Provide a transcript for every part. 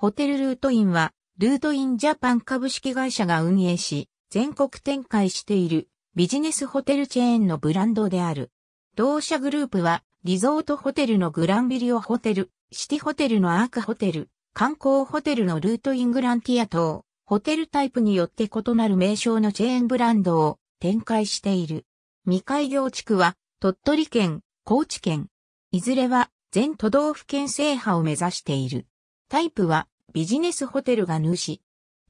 ホテルルートインは、ルートインジャパン株式会社が運営し、全国展開しているビジネスホテルチェーンのブランドである。同社グループは、リゾートホテルのグランビリオホテル、シティホテルのアークホテル、観光ホテルのルートイングランティア等、ホテルタイプによって異なる名称のチェーンブランドを展開している。未開業地区は、鳥取県、高知県。いずれは、全都道府県制覇を目指している。タイプは、ビジネスホテルが主。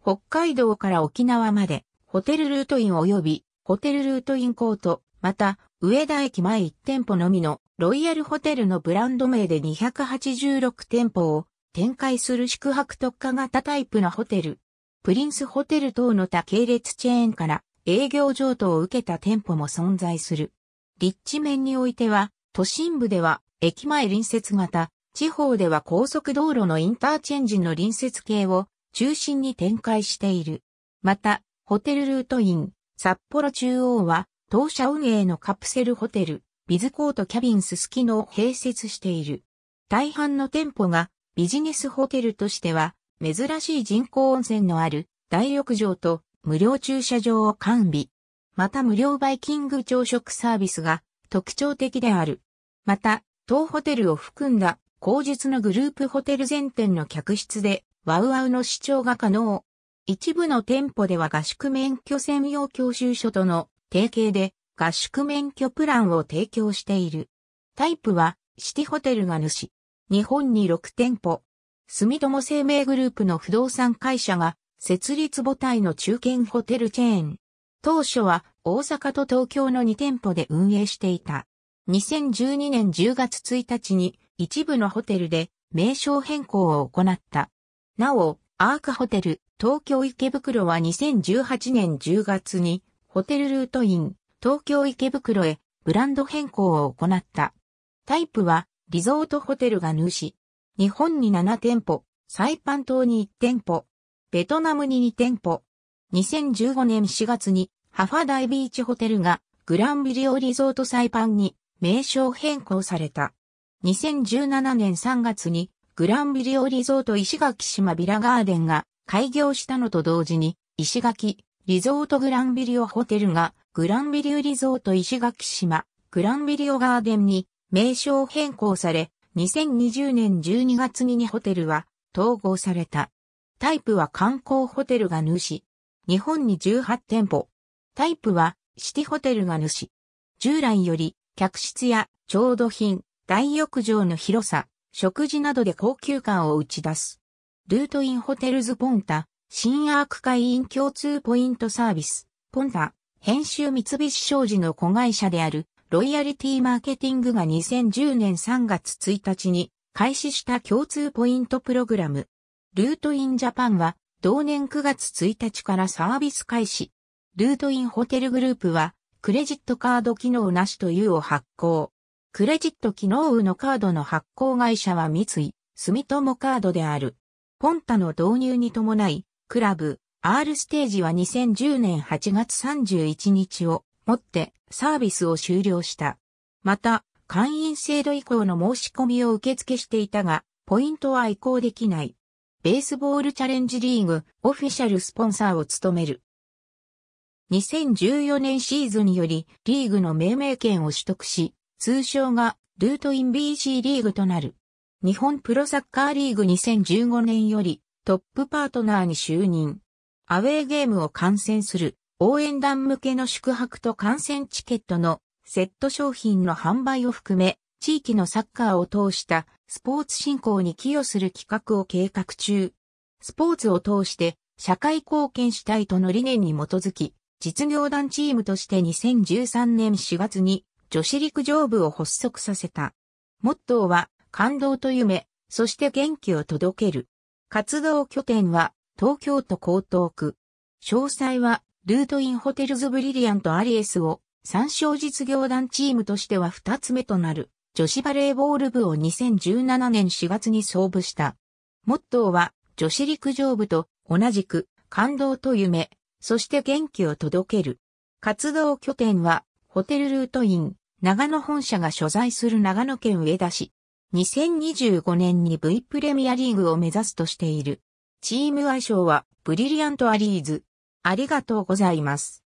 北海道から沖縄まで、ホテルルートイン及び、ホテルルートインコート、また、上田駅前1店舗のみの、ロイヤルホテルのブランド名で286店舗を展開する宿泊特化型タイプのホテル。プリンスホテル等の他系列チェーンから営業譲渡を受けた店舗も存在する。立地面においては、都心部では駅前隣接型、地方では高速道路のインターチェンジの隣接系を中心に展開している。また、ホテルルートイン、札幌中央は、当社運営のカプセルホテル、ビズコートキャビンススキの併設している。大半の店舗がビジネスホテルとしては、珍しい人工温泉のある大浴場と無料駐車場を完備。また無料バイキング朝食サービスが特徴的である。また、当ホテルを含んだ後述のグループホテル全店の客室で、ワウワウの視聴が可能。一部の店舗では合宿免許専用教習所との提携で合宿免許プランを提供している。タイプはシティホテルが主。日本に6店舗。住友生命グループの不動産会社が設立母体の中堅ホテルチェーン。当初は大阪と東京の2店舗で運営していた。2012年10月1日に一部のホテルで名称変更を行った。なお、アークホテル、東京池袋は2018年10月に、ホテルルートイン、東京池袋へブランド変更を行った。タイプは、リゾートホテルが主。日本に7店舗、サイパン島に1店舗、ベトナムに2店舗。2015年4月に、ハファダイビーチホテルがグランビリオリゾートサイパンに名称変更された。2017年3月にグランビリオリゾート石垣島ビラガーデンが開業したのと同時に石垣リゾートグランビリオホテルがグランビリオリゾート石垣島グランビリオガーデンに名称変更され2020年12月にホテルは統合された。タイプは観光ホテルが主。日本に18店舗。タイプはシティホテルが主。従来より客室や調度品、大浴場の広さ、食事などで高級感を打ち出す。ルートインホテルズポンタ、新アーク会員共通ポイントサービス、ポンタ、編集三菱商事の子会社である、ロイヤリティマーケティングが2010年3月1日に開始した共通ポイントプログラム。ルートインジャパンは同年9月1日からサービス開始。ルートインホテルグループはクレジットカード機能なしというを発行。クレジット機能のカードの発行会社は三井、住友カードである。ポンタの導入に伴い、クラブ、R ステージは2010年8月31日をもってサービスを終了した。また、会員制度以降の申し込みを受付していたが、ポイントは移行できない。ベースボールチャレンジリーグオフィシャルスポンサーを務める。2014年シーズンによりリーグの命名権を取得し、通称がルートイン BC リーグとなる。日本プロサッカーリーグ2015年よりトップパートナーに就任。アウェーゲームを観戦する応援団向けの宿泊と観戦チケットのセット商品の販売を含め地域のサッカーを通したスポーツ振興に寄与する企画を計画中。スポーツを通して社会貢献したいとの理念に基づき、実業団チームとして2013年4月に女子陸上部を発足させた。モットーは、感動と夢、そして元気を届ける。活動拠点は、東京都江東区。詳細は、ルートインホテルズブリリアントアリエスを、参照実業団チームとしては二つ目となる、女子バレーボール部を2017年4月に創部した。モットーは、女子陸上部と同じく、感動と夢、そして元気を届ける。活動拠点は、ホテルルートイン、長野本社が所在する長野県上田市。2025年に V プレミアリーグを目指すとしている。チーム愛称はブリリアントアリーズ。ありがとうございます。